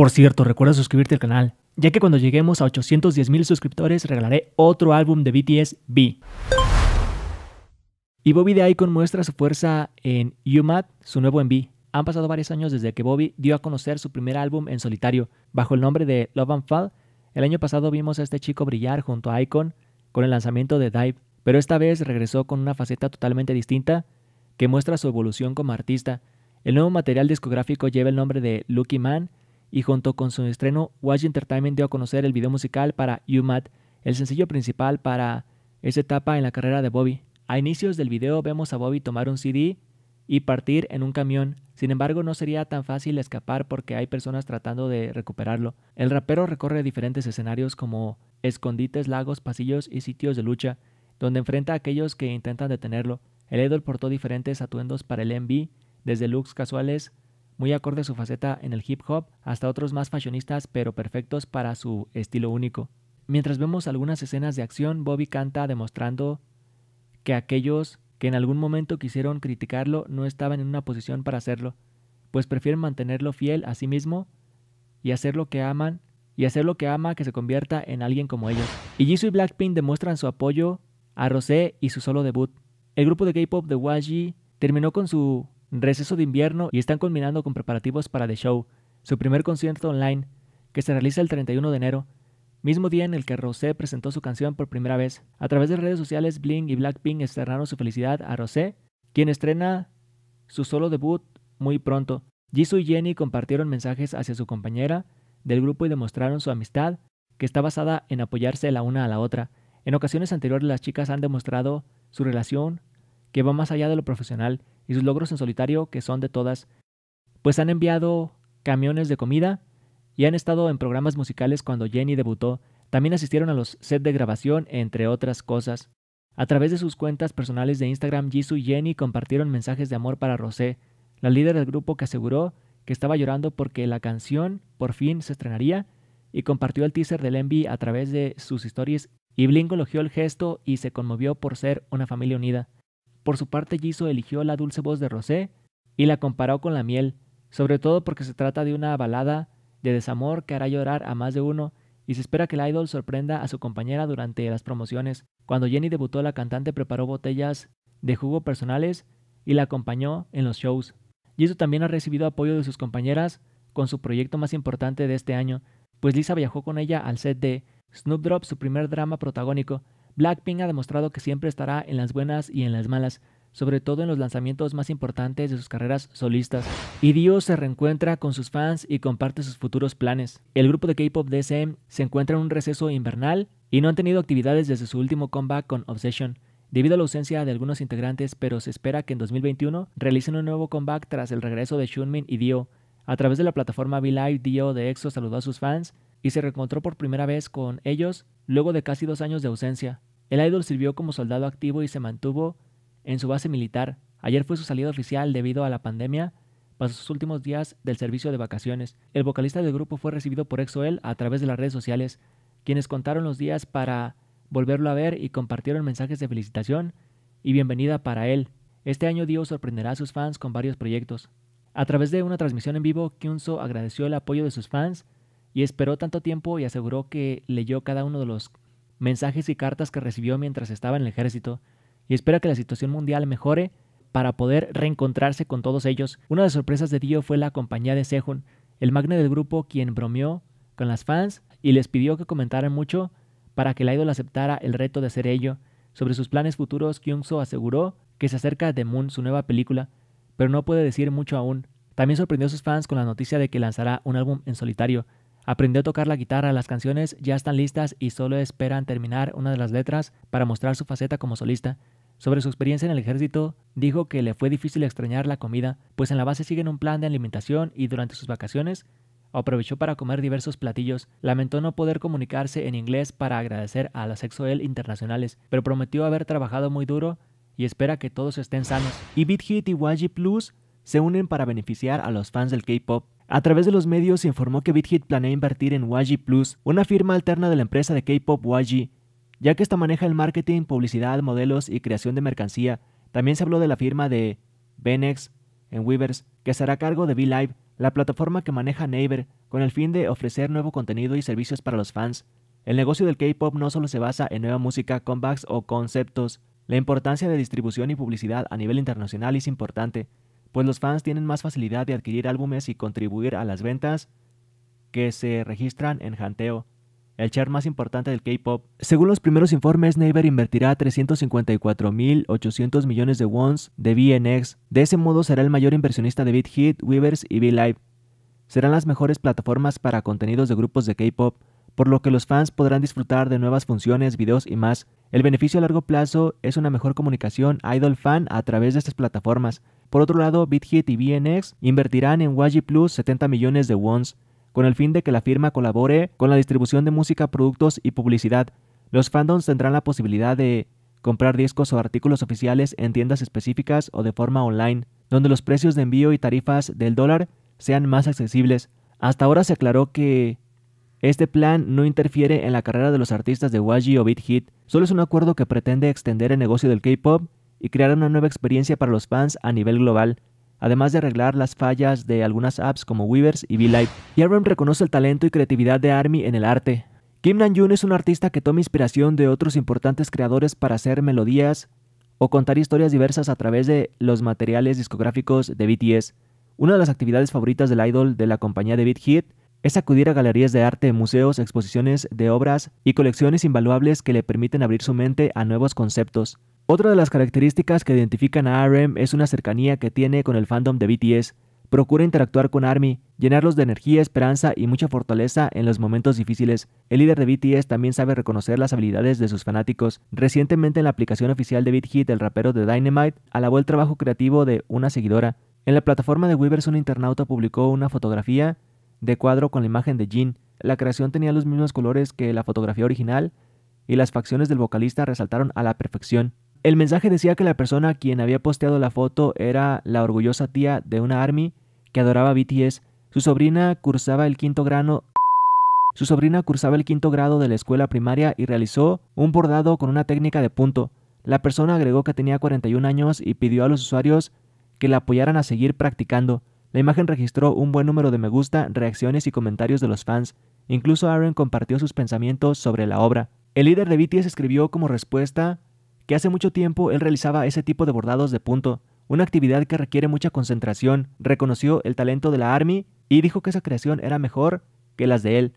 Por cierto, recuerda suscribirte al canal, ya que cuando lleguemos a 810,000 mil suscriptores regalaré otro álbum de BTS B. Y Bobby de Icon muestra su fuerza en UMAT, su nuevo MV. Han pasado varios años desde que Bobby dio a conocer su primer álbum en solitario, bajo el nombre de Love and Fall. El año pasado vimos a este chico brillar junto a Icon con el lanzamiento de Dive, pero esta vez regresó con una faceta totalmente distinta que muestra su evolución como artista. El nuevo material discográfico lleva el nombre de Lucky Man y junto con su estreno, Watch Entertainment dio a conocer el video musical para You Mad, el sencillo principal para esa etapa en la carrera de Bobby. A inicios del video vemos a Bobby tomar un CD y partir en un camión. Sin embargo, no sería tan fácil escapar porque hay personas tratando de recuperarlo. El rapero recorre diferentes escenarios como escondites, lagos, pasillos y sitios de lucha, donde enfrenta a aquellos que intentan detenerlo. El idol portó diferentes atuendos para el MV, desde looks casuales muy acorde a su faceta en el hip hop, hasta otros más fashionistas pero perfectos para su estilo único. Mientras vemos algunas escenas de acción, Bobby canta demostrando que aquellos que en algún momento quisieron criticarlo no estaban en una posición para hacerlo, pues prefieren mantenerlo fiel a sí mismo y hacer lo que aman y hacer lo que ama que se convierta en alguien como ellos. Y Jisoo y Blackpink demuestran su apoyo a Rosé y su solo debut. El grupo de K-pop de YG terminó con su receso de invierno y están culminando con preparativos para The Show, su primer concierto online, que se realiza el 31 de enero, mismo día en el que Rosé presentó su canción por primera vez. A través de redes sociales, Bling y Blackpink externaron su felicidad a Rosé, quien estrena su solo debut muy pronto. Jisoo y Jenny compartieron mensajes hacia su compañera del grupo y demostraron su amistad, que está basada en apoyarse la una a la otra. En ocasiones anteriores las chicas han demostrado su relación, que va más allá de lo profesional, y sus logros en solitario, que son de todas, pues han enviado camiones de comida y han estado en programas musicales cuando Jenny debutó. También asistieron a los sets de grabación, entre otras cosas. A través de sus cuentas personales de Instagram, Jisoo y Jenny compartieron mensajes de amor para Rosé, la líder del grupo que aseguró que estaba llorando porque la canción por fin se estrenaría y compartió el teaser del Envy a través de sus historias y Bling elogió el gesto y se conmovió por ser una familia unida. Por su parte, Giso eligió la dulce voz de Rosé y la comparó con la miel, sobre todo porque se trata de una balada de desamor que hará llorar a más de uno y se espera que el idol sorprenda a su compañera durante las promociones. Cuando Jenny debutó, la cantante preparó botellas de jugo personales y la acompañó en los shows. Jisoo también ha recibido apoyo de sus compañeras con su proyecto más importante de este año, pues Lisa viajó con ella al set de Snoop Drop, su primer drama protagónico, Blackpink ha demostrado que siempre estará en las buenas y en las malas, sobre todo en los lanzamientos más importantes de sus carreras solistas. Y Dio se reencuentra con sus fans y comparte sus futuros planes. El grupo de K-pop DSM se encuentra en un receso invernal y no han tenido actividades desde su último comeback con Obsession, debido a la ausencia de algunos integrantes, pero se espera que en 2021 realicen un nuevo comeback tras el regreso de Shunmin y Dio. A través de la plataforma V Live, Dio de EXO saludó a sus fans y se reencontró por primera vez con ellos luego de casi dos años de ausencia. El idol sirvió como soldado activo y se mantuvo en su base militar. Ayer fue su salida oficial debido a la pandemia. Pasó sus últimos días del servicio de vacaciones. El vocalista del grupo fue recibido por exo a través de las redes sociales, quienes contaron los días para volverlo a ver y compartieron mensajes de felicitación y bienvenida para él. Este año Dio sorprenderá a sus fans con varios proyectos. A través de una transmisión en vivo, Kyunso agradeció el apoyo de sus fans y esperó tanto tiempo y aseguró que leyó cada uno de los mensajes y cartas que recibió mientras estaba en el ejército y espera que la situación mundial mejore para poder reencontrarse con todos ellos. Una de las sorpresas de Dio fue la compañía de Sehun, el magne del grupo quien bromeó con las fans y les pidió que comentaran mucho para que la ídola aceptara el reto de hacer ello. Sobre sus planes futuros, Kyung-soo aseguró que se acerca de Moon, su nueva película, pero no puede decir mucho aún. También sorprendió a sus fans con la noticia de que lanzará un álbum en solitario, Aprendió a tocar la guitarra, las canciones ya están listas y solo esperan terminar una de las letras para mostrar su faceta como solista. Sobre su experiencia en el ejército, dijo que le fue difícil extrañar la comida, pues en la base siguen un plan de alimentación y durante sus vacaciones aprovechó para comer diversos platillos. Lamentó no poder comunicarse en inglés para agradecer a las Exoel internacionales, pero prometió haber trabajado muy duro y espera que todos estén sanos. Y Beat Hit y YG Plus se unen para beneficiar a los fans del K-pop. A través de los medios se informó que BitHit planea invertir en YG Plus, una firma alterna de la empresa de K-pop YG, ya que esta maneja el marketing, publicidad, modelos y creación de mercancía. También se habló de la firma de Benex en Weavers, que será a cargo de Live, la plataforma que maneja Neighbor, con el fin de ofrecer nuevo contenido y servicios para los fans. El negocio del K-pop no solo se basa en nueva música, comebacks o conceptos. La importancia de distribución y publicidad a nivel internacional es importante, pues los fans tienen más facilidad de adquirir álbumes y contribuir a las ventas que se registran en Hanteo, el chart más importante del K-pop. Según los primeros informes, Naver invertirá 354.800 millones de wons de BNX. De ese modo será el mayor inversionista de BitHit, Weavers y Live. Serán las mejores plataformas para contenidos de grupos de K-pop, por lo que los fans podrán disfrutar de nuevas funciones, videos y más. El beneficio a largo plazo es una mejor comunicación idol fan a través de estas plataformas por otro lado, BitHit y BNX invertirán en YG Plus 70 millones de wons, con el fin de que la firma colabore con la distribución de música, productos y publicidad. Los fandoms tendrán la posibilidad de comprar discos o artículos oficiales en tiendas específicas o de forma online, donde los precios de envío y tarifas del dólar sean más accesibles. Hasta ahora se aclaró que este plan no interfiere en la carrera de los artistas de YG o BitHit, solo es un acuerdo que pretende extender el negocio del K-pop y crear una nueva experiencia para los fans a nivel global, además de arreglar las fallas de algunas apps como Weavers y VLive. Yarram reconoce el talento y creatividad de ARMY en el arte. Kim Namjoon es un artista que toma inspiración de otros importantes creadores para hacer melodías o contar historias diversas a través de los materiales discográficos de BTS. Una de las actividades favoritas del idol de la compañía de Beat Hit es acudir a galerías de arte, museos, exposiciones de obras y colecciones invaluables que le permiten abrir su mente a nuevos conceptos. Otra de las características que identifican a RM es una cercanía que tiene con el fandom de BTS. Procura interactuar con ARMY, llenarlos de energía, esperanza y mucha fortaleza en los momentos difíciles. El líder de BTS también sabe reconocer las habilidades de sus fanáticos. Recientemente en la aplicación oficial de BTS, el rapero de Dynamite alabó el trabajo creativo de una seguidora. En la plataforma de Weavers un internauta publicó una fotografía de cuadro con la imagen de Jin. La creación tenía los mismos colores que la fotografía original y las facciones del vocalista resaltaron a la perfección. El mensaje decía que la persona a quien había posteado la foto era la orgullosa tía de una ARMY que adoraba BTS. Su sobrina cursaba el quinto grado. Su sobrina cursaba el quinto grado de la escuela primaria y realizó un bordado con una técnica de punto. La persona agregó que tenía 41 años y pidió a los usuarios que la apoyaran a seguir practicando. La imagen registró un buen número de me gusta, reacciones y comentarios de los fans. Incluso Aaron compartió sus pensamientos sobre la obra. El líder de BTS escribió como respuesta que hace mucho tiempo él realizaba ese tipo de bordados de punto, una actividad que requiere mucha concentración, reconoció el talento de la Army y dijo que esa creación era mejor que las de él.